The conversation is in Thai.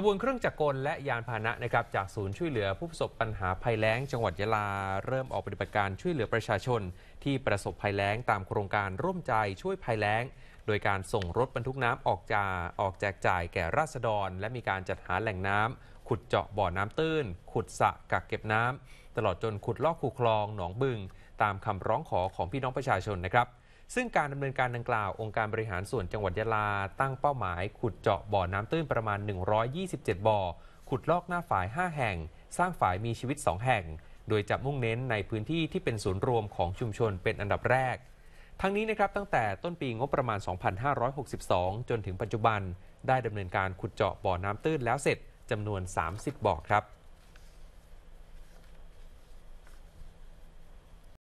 ขบวนเครื่องจักรกลและยานพาหนะนะครับจากศูนย์ช่วยเหลือผู้ประสบปัญหาภัยแล้ง จังหวัดยะลา เริ่มออกปฏิบัติการช่วยเหลือประชาชนที่ประสบภัยแล้งตามโครงการร่วมใจช่วยภัยแล้งโดยการส่งรถบรรทุกน้ำออกจาออกแจกจ่ายแก่ราษฎร และมีการจัดหาแหล่งน้ำ ขุดเจาะบ่อน้ำตื้น ขุดสระกักเก็บน้ำ ตลอดจนขุดลอกคูคลองหนองบึง ตามคำร้องขอของพี่น้องประชาชนนะครับซึ่งการดำเนินการดังกล่าวองค์การบริหารส่วนจังหวัดยะลาตั้งเป้าหมายขุดเจาะบ่อน้ำตื้นประมาณ 127บ่อขุดลอกหน้าฝาย 5 แห่ง สร้างฝายมีชีวิต 2 แห่ง โดยจะมุ่งเน้นในพื้นที่ที่เป็นศูนย์รวมของชุมชนเป็นอันดับแรก ทั้งนี้นะครับตั้งแต่ต้นปีงบประมาณ 2562 จนถึงปัจจุบันได้ดำเนินการขุดเจาะบ่อน้ำตื้นแล้วเสร็จจำนวน 30บ่อครับ